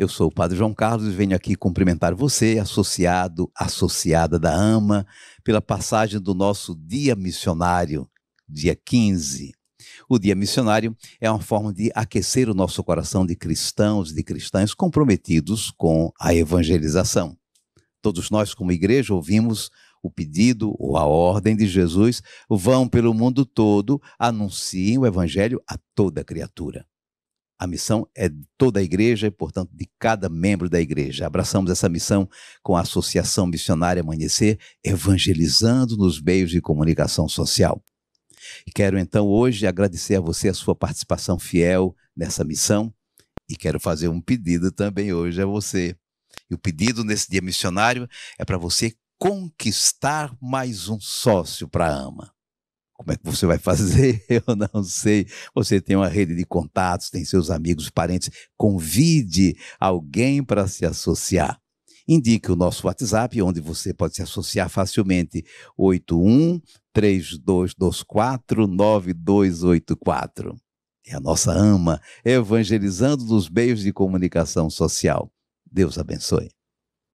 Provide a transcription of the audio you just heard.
Eu sou o Padre João Carlos e venho aqui cumprimentar você, associado, associada da AMA, pela passagem do nosso Dia Missionário, dia 15. O Dia Missionário é uma forma de aquecer o nosso coração de cristãos, de cristãs comprometidos com a evangelização. Todos nós, como igreja, ouvimos o pedido ou a ordem de Jesus: vão pelo mundo todo, anunciem o evangelho a toda criatura. A missão é de toda a igreja e, portanto, de cada membro da igreja. Abraçamos essa missão com a Associação Missionária Amanhecer, evangelizando nos meios de comunicação social. Quero então hoje agradecer a você a sua participação fiel nessa missão e quero fazer um pedido também hoje a você. E o pedido nesse dia missionário é para você conquistar mais um sócio para a AMA. Como é que você vai fazer? Eu não sei. Você tem uma rede de contatos, tem seus amigos, parentes. Convide alguém para se associar. Indique o nosso WhatsApp, onde você pode se associar facilmente. 81 3224 9284. É a nossa AMA, evangelizando nos meios de comunicação social. Deus abençoe.